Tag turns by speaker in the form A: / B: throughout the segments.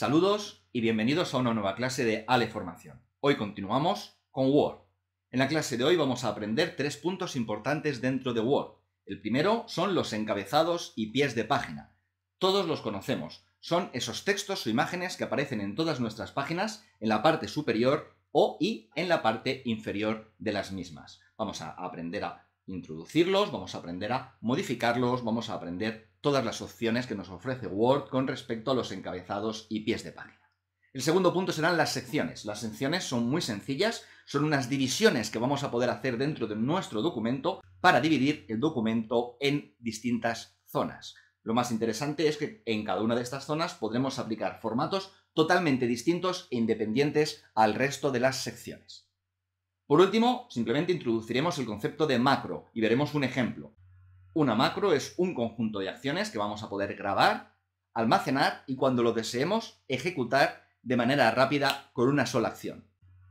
A: Saludos y bienvenidos a una nueva clase de Ale Formación. Hoy continuamos con Word. En la clase de hoy vamos a aprender tres puntos importantes dentro de Word. El primero son los encabezados y pies de página. Todos los conocemos. Son esos textos o imágenes que aparecen en todas nuestras páginas, en la parte superior o y en la parte inferior de las mismas. Vamos a aprender a introducirlos, vamos a aprender a modificarlos, vamos a aprender todas las opciones que nos ofrece Word con respecto a los encabezados y pies de página. El segundo punto serán las secciones. Las secciones son muy sencillas, son unas divisiones que vamos a poder hacer dentro de nuestro documento para dividir el documento en distintas zonas. Lo más interesante es que en cada una de estas zonas podremos aplicar formatos totalmente distintos e independientes al resto de las secciones. Por último, simplemente introduciremos el concepto de macro y veremos un ejemplo. Una macro es un conjunto de acciones que vamos a poder grabar, almacenar y cuando lo deseemos ejecutar de manera rápida con una sola acción.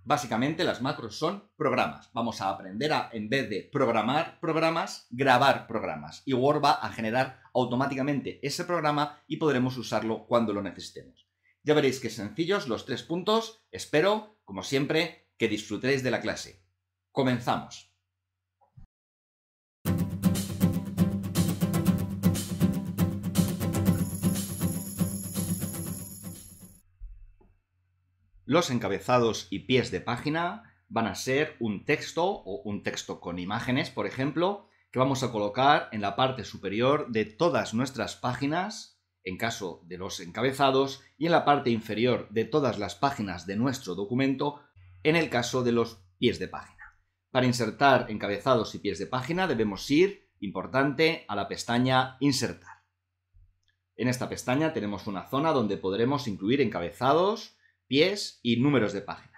A: Básicamente las macros son programas. Vamos a aprender a, en vez de programar programas, grabar programas. Y Word va a generar automáticamente ese programa y podremos usarlo cuando lo necesitemos. Ya veréis que sencillos los tres puntos. Espero, como siempre, que disfrutéis de la clase. Comenzamos. Los encabezados y pies de página van a ser un texto o un texto con imágenes, por ejemplo, que vamos a colocar en la parte superior de todas nuestras páginas, en caso de los encabezados, y en la parte inferior de todas las páginas de nuestro documento, en el caso de los pies de página. Para insertar encabezados y pies de página debemos ir, importante, a la pestaña Insertar. En esta pestaña tenemos una zona donde podremos incluir encabezados, pies y números de página.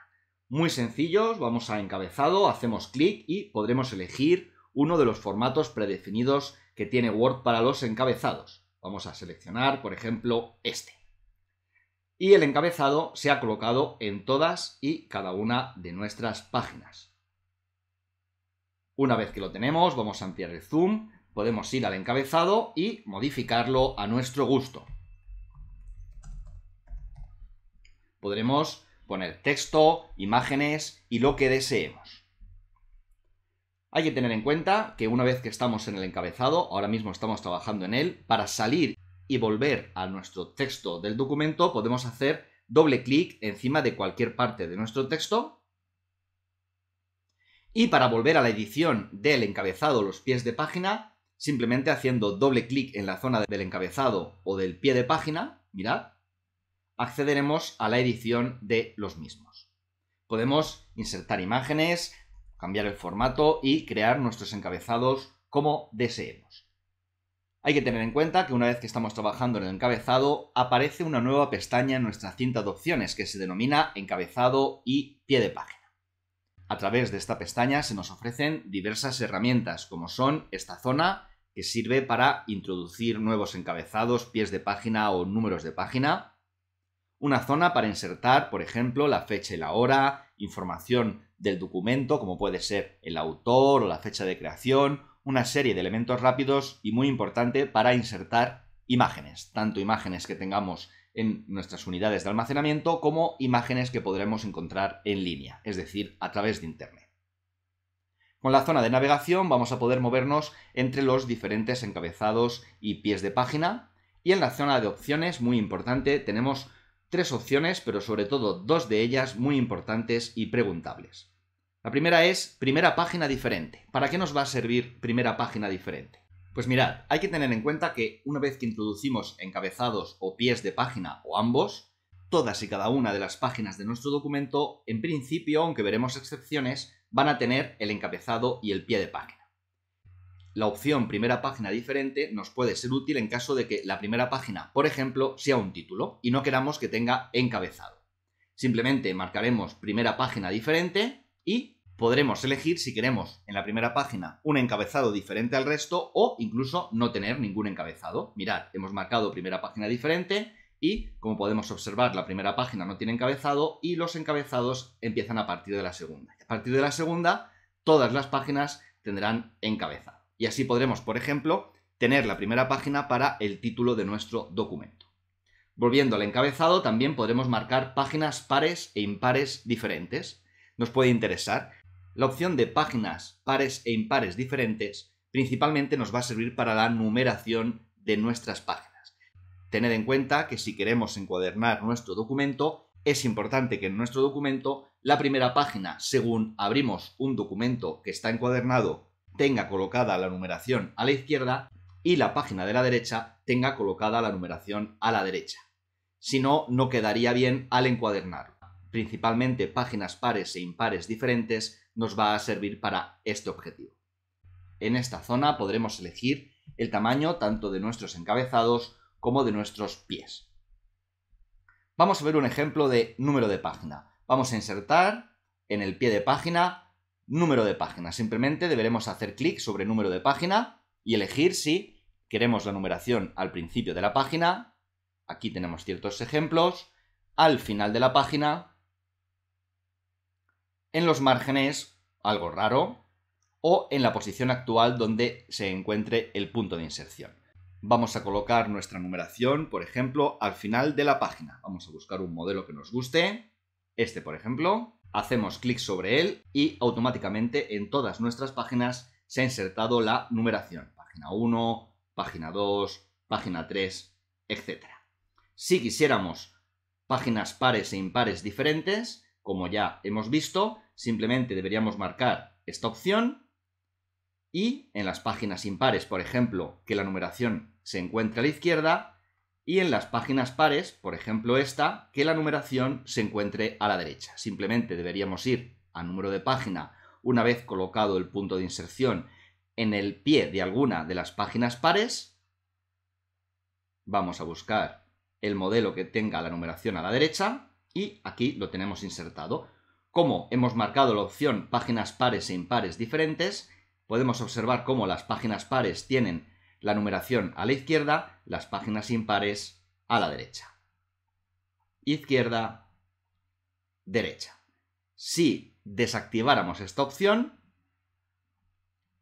A: Muy sencillos, vamos a encabezado, hacemos clic y podremos elegir uno de los formatos predefinidos que tiene Word para los encabezados. Vamos a seleccionar, por ejemplo, este y el encabezado se ha colocado en todas y cada una de nuestras páginas. Una vez que lo tenemos, vamos a ampliar el zoom, podemos ir al encabezado y modificarlo a nuestro gusto. Podremos poner texto, imágenes y lo que deseemos. Hay que tener en cuenta que una vez que estamos en el encabezado, ahora mismo estamos trabajando en él, para salir y volver a nuestro texto del documento, podemos hacer doble clic encima de cualquier parte de nuestro texto. Y para volver a la edición del encabezado, los pies de página, simplemente haciendo doble clic en la zona del encabezado o del pie de página, mirad, accederemos a la edición de los mismos. Podemos insertar imágenes, cambiar el formato y crear nuestros encabezados como deseemos. Hay que tener en cuenta que una vez que estamos trabajando en el encabezado, aparece una nueva pestaña en nuestra cinta de opciones que se denomina encabezado y pie de página. A través de esta pestaña se nos ofrecen diversas herramientas, como son esta zona, que sirve para introducir nuevos encabezados, pies de página o números de página. Una zona para insertar, por ejemplo, la fecha y la hora, información del documento, como puede ser el autor o la fecha de creación, una serie de elementos rápidos y muy importante para insertar imágenes, tanto imágenes que tengamos en nuestras unidades de almacenamiento como imágenes que podremos encontrar en línea, es decir, a través de Internet. Con la zona de navegación vamos a poder movernos entre los diferentes encabezados y pies de página y en la zona de opciones, muy importante, tenemos tres opciones, pero sobre todo dos de ellas muy importantes y preguntables. La primera es primera página diferente. ¿Para qué nos va a servir primera página diferente? Pues mirad, hay que tener en cuenta que una vez que introducimos encabezados o pies de página o ambos, todas y cada una de las páginas de nuestro documento, en principio, aunque veremos excepciones, van a tener el encabezado y el pie de página. La opción primera página diferente nos puede ser útil en caso de que la primera página, por ejemplo, sea un título y no queramos que tenga encabezado. Simplemente marcaremos primera página diferente y podremos elegir si queremos en la primera página un encabezado diferente al resto o incluso no tener ningún encabezado. Mirad, hemos marcado primera página diferente y como podemos observar la primera página no tiene encabezado y los encabezados empiezan a partir de la segunda. a partir de la segunda todas las páginas tendrán encabezado. Y así podremos, por ejemplo, tener la primera página para el título de nuestro documento. Volviendo al encabezado, también podremos marcar páginas pares e impares diferentes. Nos puede interesar la opción de páginas pares e impares diferentes principalmente nos va a servir para la numeración de nuestras páginas. Tened en cuenta que si queremos encuadernar nuestro documento, es importante que en nuestro documento la primera página, según abrimos un documento que está encuadernado, tenga colocada la numeración a la izquierda y la página de la derecha tenga colocada la numeración a la derecha. Si no, no quedaría bien al encuadernar. Principalmente páginas pares e impares diferentes nos va a servir para este objetivo. En esta zona podremos elegir el tamaño tanto de nuestros encabezados como de nuestros pies. Vamos a ver un ejemplo de número de página. Vamos a insertar en el pie de página número de página. Simplemente deberemos hacer clic sobre número de página y elegir si queremos la numeración al principio de la página. Aquí tenemos ciertos ejemplos. Al final de la página en los márgenes, algo raro, o en la posición actual donde se encuentre el punto de inserción. Vamos a colocar nuestra numeración, por ejemplo, al final de la página. Vamos a buscar un modelo que nos guste, este por ejemplo, hacemos clic sobre él y automáticamente en todas nuestras páginas se ha insertado la numeración. Página 1, página 2, página 3, etc. Si quisiéramos páginas pares e impares diferentes, como ya hemos visto, simplemente deberíamos marcar esta opción y en las páginas impares, por ejemplo, que la numeración se encuentre a la izquierda y en las páginas pares, por ejemplo esta, que la numeración se encuentre a la derecha. Simplemente deberíamos ir a número de página una vez colocado el punto de inserción en el pie de alguna de las páginas pares. Vamos a buscar el modelo que tenga la numeración a la derecha y aquí lo tenemos insertado. Como hemos marcado la opción páginas pares e impares diferentes, podemos observar cómo las páginas pares tienen la numeración a la izquierda, las páginas impares a la derecha. Izquierda, derecha. Si desactiváramos esta opción,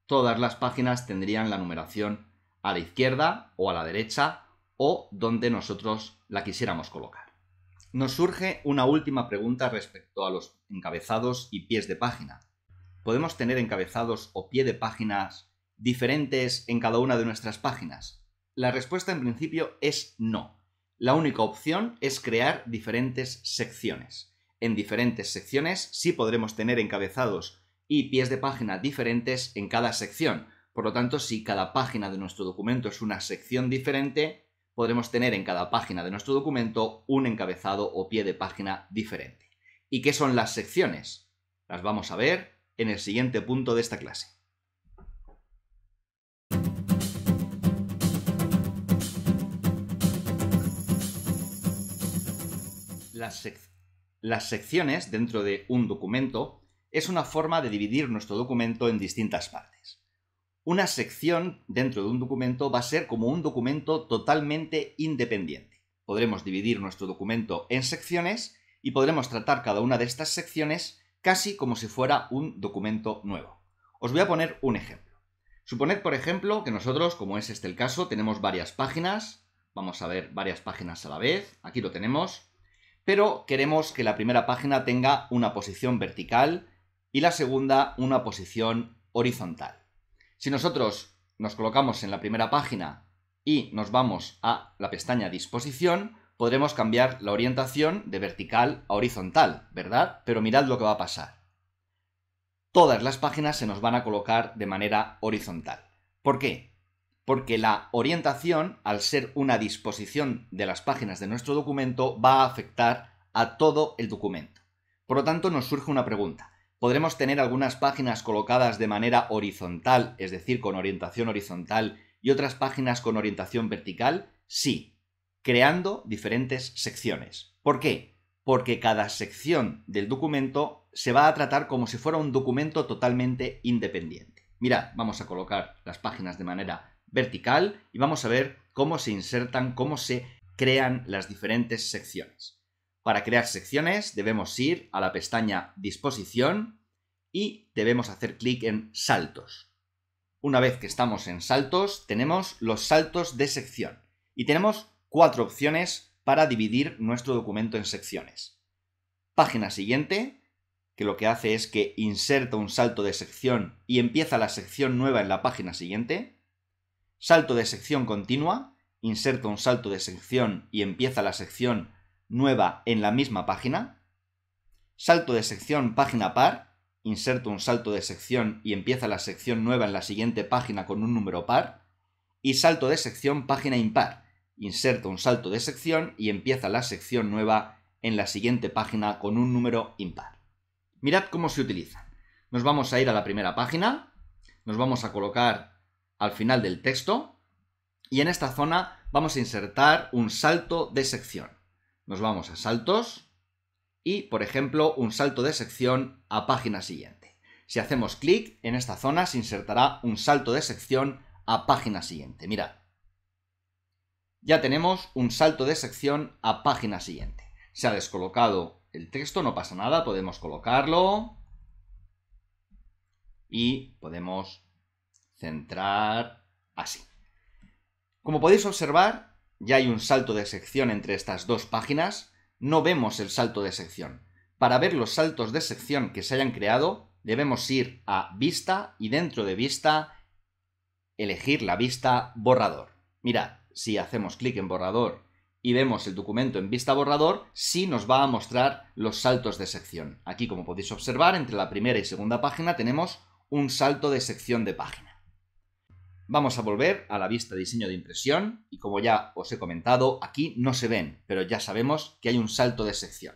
A: todas las páginas tendrían la numeración a la izquierda o a la derecha o donde nosotros la quisiéramos colocar. Nos surge una última pregunta respecto a los encabezados y pies de página. ¿Podemos tener encabezados o pie de páginas diferentes en cada una de nuestras páginas? La respuesta en principio es no. La única opción es crear diferentes secciones. En diferentes secciones sí podremos tener encabezados y pies de página diferentes en cada sección. Por lo tanto, si cada página de nuestro documento es una sección diferente, podremos tener en cada página de nuestro documento un encabezado o pie de página diferente. ¿Y qué son las secciones? Las vamos a ver en el siguiente punto de esta clase. Las, secciones dentro de un documento es una forma de dividir nuestro documento en distintas partes una sección dentro de un documento va a ser como un documento totalmente independiente. Podremos dividir nuestro documento en secciones y podremos tratar cada una de estas secciones casi como si fuera un documento nuevo. Os voy a poner un ejemplo. Suponed, por ejemplo, que nosotros, como es este el caso, tenemos varias páginas, vamos a ver varias páginas a la vez, aquí lo tenemos, pero queremos que la primera página tenga una posición vertical y la segunda una posición horizontal. Si nosotros nos colocamos en la primera página y nos vamos a la pestaña disposición, podremos cambiar la orientación de vertical a horizontal, ¿verdad? Pero mirad lo que va a pasar. Todas las páginas se nos van a colocar de manera horizontal. ¿Por qué? Porque la orientación, al ser una disposición de las páginas de nuestro documento, va a afectar a todo el documento. Por lo tanto, nos surge una pregunta. Podremos tener algunas páginas colocadas de manera horizontal, es decir, con orientación horizontal, y otras páginas con orientación vertical, sí, creando diferentes secciones. ¿Por qué? Porque cada sección del documento se va a tratar como si fuera un documento totalmente independiente. Mirad, vamos a colocar las páginas de manera vertical y vamos a ver cómo se insertan, cómo se crean las diferentes secciones. Para crear secciones debemos ir a la pestaña Disposición y debemos hacer clic en Saltos. Una vez que estamos en Saltos, tenemos los saltos de sección y tenemos cuatro opciones para dividir nuestro documento en secciones. Página siguiente, que lo que hace es que inserta un salto de sección y empieza la sección nueva en la página siguiente. Salto de sección continua, inserta un salto de sección y empieza la sección nueva en la misma página, salto de sección página par, inserto un salto de sección y empieza la sección nueva en la siguiente página con un número par, y salto de sección página impar, inserto un salto de sección y empieza la sección nueva en la siguiente página con un número impar. Mirad cómo se utiliza. Nos vamos a ir a la primera página, nos vamos a colocar al final del texto y en esta zona vamos a insertar un salto de sección. Nos vamos a saltos y, por ejemplo, un salto de sección a página siguiente. Si hacemos clic en esta zona se insertará un salto de sección a página siguiente. Mirad. Ya tenemos un salto de sección a página siguiente. Se ha descolocado el texto, no pasa nada, podemos colocarlo y podemos centrar así. Como podéis observar, ya hay un salto de sección entre estas dos páginas, no vemos el salto de sección. Para ver los saltos de sección que se hayan creado, debemos ir a Vista y dentro de Vista elegir la vista Borrador. Mirad, si hacemos clic en Borrador y vemos el documento en vista borrador, sí nos va a mostrar los saltos de sección. Aquí, como podéis observar, entre la primera y segunda página tenemos un salto de sección de página. Vamos a volver a la vista diseño de impresión y como ya os he comentado, aquí no se ven, pero ya sabemos que hay un salto de sección.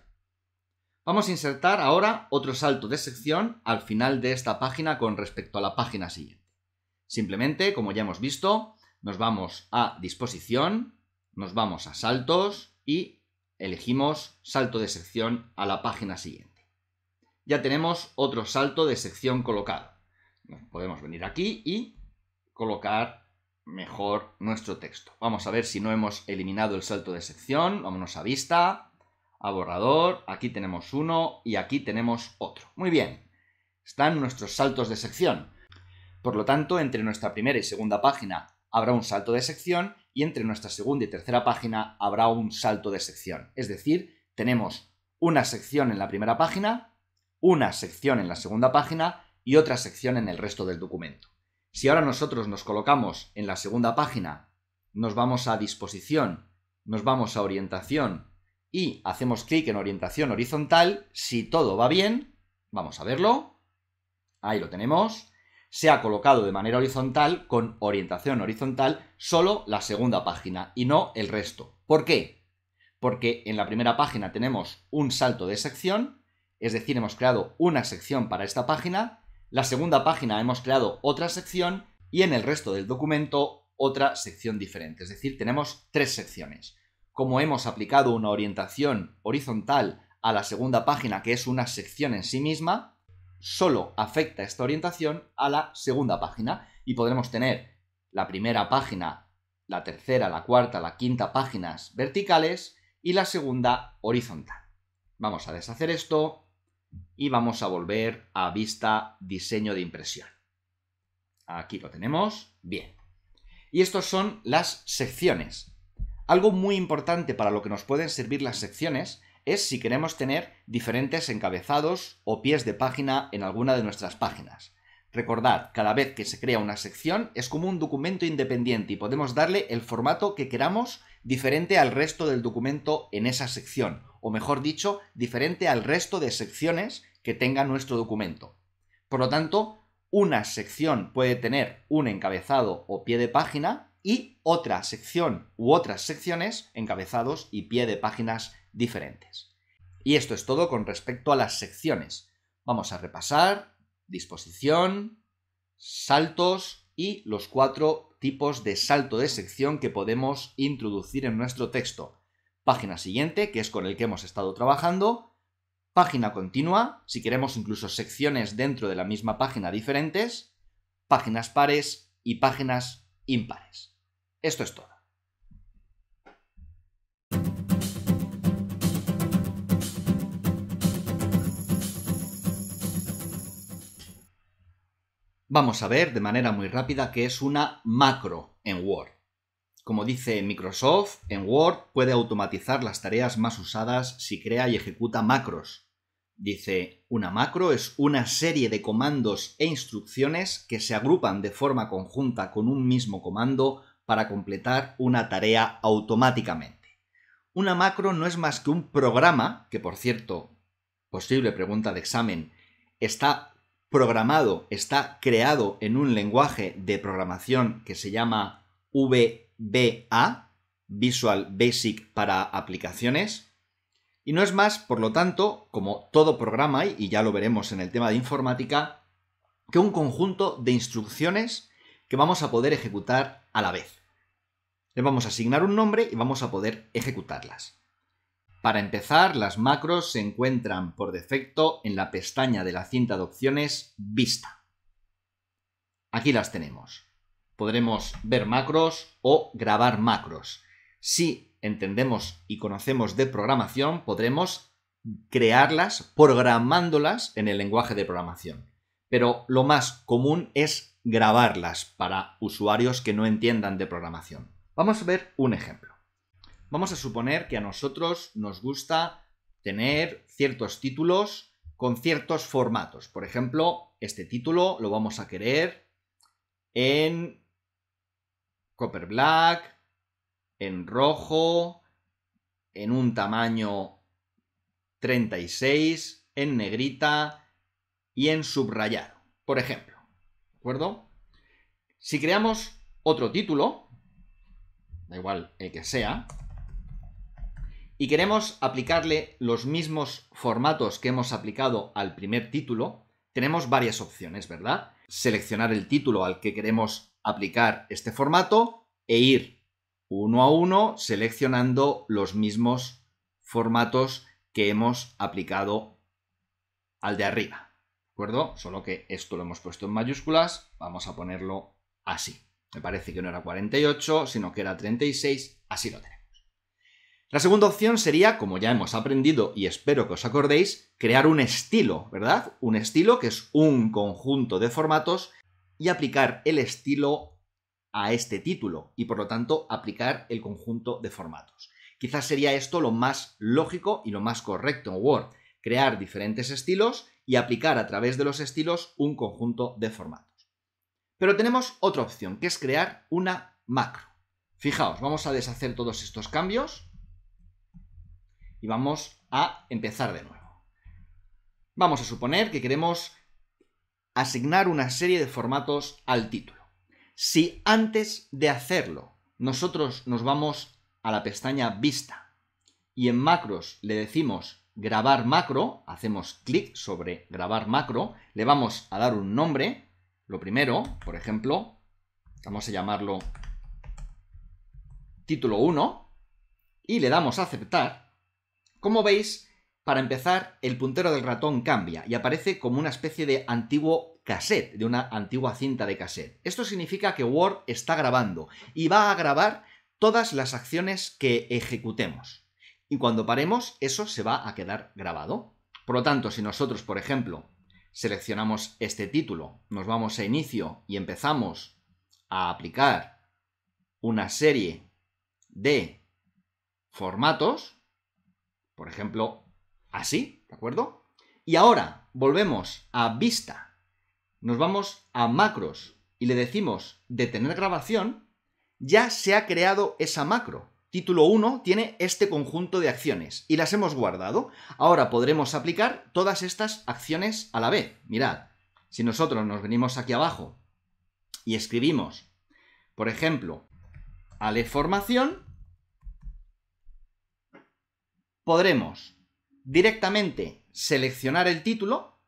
A: Vamos a insertar ahora otro salto de sección al final de esta página con respecto a la página siguiente. Simplemente, como ya hemos visto, nos vamos a disposición, nos vamos a saltos y elegimos salto de sección a la página siguiente. Ya tenemos otro salto de sección colocado. Podemos venir aquí y colocar mejor nuestro texto. Vamos a ver si no hemos eliminado el salto de sección. Vámonos a vista, a borrador, aquí tenemos uno y aquí tenemos otro. Muy bien, están nuestros saltos de sección. Por lo tanto, entre nuestra primera y segunda página habrá un salto de sección y entre nuestra segunda y tercera página habrá un salto de sección. Es decir, tenemos una sección en la primera página, una sección en la segunda página y otra sección en el resto del documento. Si ahora nosotros nos colocamos en la segunda página, nos vamos a disposición, nos vamos a orientación y hacemos clic en orientación horizontal, si todo va bien, vamos a verlo, ahí lo tenemos, se ha colocado de manera horizontal con orientación horizontal solo la segunda página y no el resto. ¿Por qué? Porque en la primera página tenemos un salto de sección, es decir, hemos creado una sección para esta página la segunda página hemos creado otra sección y en el resto del documento otra sección diferente. Es decir, tenemos tres secciones. Como hemos aplicado una orientación horizontal a la segunda página, que es una sección en sí misma, solo afecta esta orientación a la segunda página y podremos tener la primera página, la tercera, la cuarta, la quinta páginas verticales y la segunda horizontal. Vamos a deshacer esto y vamos a volver a vista diseño de impresión. Aquí lo tenemos. Bien. Y estos son las secciones. Algo muy importante para lo que nos pueden servir las secciones es si queremos tener diferentes encabezados o pies de página en alguna de nuestras páginas. Recordad, cada vez que se crea una sección es como un documento independiente y podemos darle el formato que queramos diferente al resto del documento en esa sección o mejor dicho, diferente al resto de secciones que tenga nuestro documento. Por lo tanto, una sección puede tener un encabezado o pie de página y otra sección u otras secciones encabezados y pie de páginas diferentes. Y esto es todo con respecto a las secciones. Vamos a repasar disposición, saltos y los cuatro tipos de salto de sección que podemos introducir en nuestro texto página siguiente, que es con el que hemos estado trabajando, página continua, si queremos incluso secciones dentro de la misma página diferentes, páginas pares y páginas impares. Esto es todo. Vamos a ver de manera muy rápida qué es una macro en Word. Como dice Microsoft, en Word puede automatizar las tareas más usadas si crea y ejecuta macros. Dice, una macro es una serie de comandos e instrucciones que se agrupan de forma conjunta con un mismo comando para completar una tarea automáticamente. Una macro no es más que un programa, que por cierto, posible pregunta de examen, está programado, está creado en un lenguaje de programación que se llama vm VA, Visual Basic para aplicaciones, y no es más, por lo tanto, como todo programa, y ya lo veremos en el tema de informática, que un conjunto de instrucciones que vamos a poder ejecutar a la vez. Le vamos a asignar un nombre y vamos a poder ejecutarlas. Para empezar, las macros se encuentran por defecto en la pestaña de la cinta de opciones Vista. Aquí las tenemos podremos ver macros o grabar macros. Si entendemos y conocemos de programación, podremos crearlas programándolas en el lenguaje de programación. Pero lo más común es grabarlas para usuarios que no entiendan de programación. Vamos a ver un ejemplo. Vamos a suponer que a nosotros nos gusta tener ciertos títulos con ciertos formatos. Por ejemplo, este título lo vamos a querer en Copper Black, en rojo, en un tamaño 36, en negrita y en subrayado, por ejemplo. ¿De acuerdo? Si creamos otro título, da igual el que sea, y queremos aplicarle los mismos formatos que hemos aplicado al primer título, tenemos varias opciones, ¿verdad? Seleccionar el título al que queremos aplicar este formato e ir uno a uno seleccionando los mismos formatos que hemos aplicado al de arriba. ¿De acuerdo? Solo que esto lo hemos puesto en mayúsculas, vamos a ponerlo así. Me parece que no era 48, sino que era 36, así lo tenemos. La segunda opción sería, como ya hemos aprendido y espero que os acordéis, crear un estilo, ¿verdad? Un estilo que es un conjunto de formatos y aplicar el estilo a este título y por lo tanto aplicar el conjunto de formatos. Quizás sería esto lo más lógico y lo más correcto en Word, crear diferentes estilos y aplicar a través de los estilos un conjunto de formatos. Pero tenemos otra opción, que es crear una macro. Fijaos, vamos a deshacer todos estos cambios y vamos a empezar de nuevo. Vamos a suponer que queremos asignar una serie de formatos al título. Si antes de hacerlo nosotros nos vamos a la pestaña Vista y en Macros le decimos Grabar macro, hacemos clic sobre Grabar macro, le vamos a dar un nombre, lo primero, por ejemplo, vamos a llamarlo título 1 y le damos a aceptar, como veis, para empezar, el puntero del ratón cambia y aparece como una especie de antiguo cassette, de una antigua cinta de cassette. Esto significa que Word está grabando y va a grabar todas las acciones que ejecutemos. Y cuando paremos, eso se va a quedar grabado. Por lo tanto, si nosotros, por ejemplo, seleccionamos este título, nos vamos a inicio y empezamos a aplicar una serie de formatos, por ejemplo, así, ¿de acuerdo? Y ahora volvemos a vista, nos vamos a macros y le decimos detener grabación, ya se ha creado esa macro. Título 1 tiene este conjunto de acciones y las hemos guardado. Ahora podremos aplicar todas estas acciones a la vez. Mirad, si nosotros nos venimos aquí abajo y escribimos, por ejemplo, ale formación, podremos directamente seleccionar el título,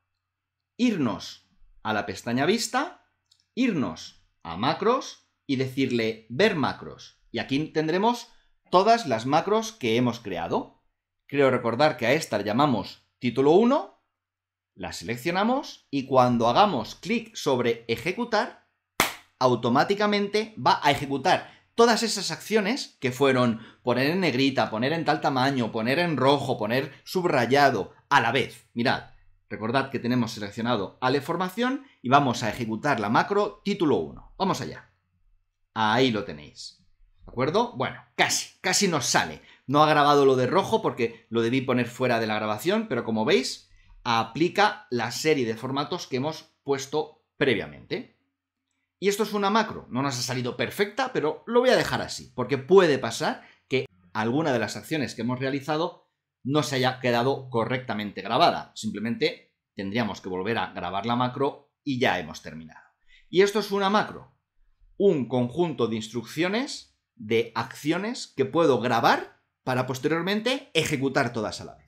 A: irnos a la pestaña vista, irnos a macros y decirle ver macros. Y aquí tendremos todas las macros que hemos creado. Creo recordar que a esta le llamamos título 1, la seleccionamos y cuando hagamos clic sobre ejecutar, automáticamente va a ejecutar todas esas acciones que fueron poner en negrita, poner en tal tamaño, poner en rojo, poner subrayado a la vez. Mirad, recordad que tenemos seleccionado la Formación y vamos a ejecutar la macro título 1. Vamos allá. Ahí lo tenéis. ¿De acuerdo? Bueno, casi, casi nos sale. No ha grabado lo de rojo porque lo debí poner fuera de la grabación, pero como veis, aplica la serie de formatos que hemos puesto previamente. Y esto es una macro, no nos ha salido perfecta, pero lo voy a dejar así, porque puede pasar que alguna de las acciones que hemos realizado no se haya quedado correctamente grabada. Simplemente tendríamos que volver a grabar la macro y ya hemos terminado. Y esto es una macro, un conjunto de instrucciones, de acciones que puedo grabar para posteriormente ejecutar todas a la vez.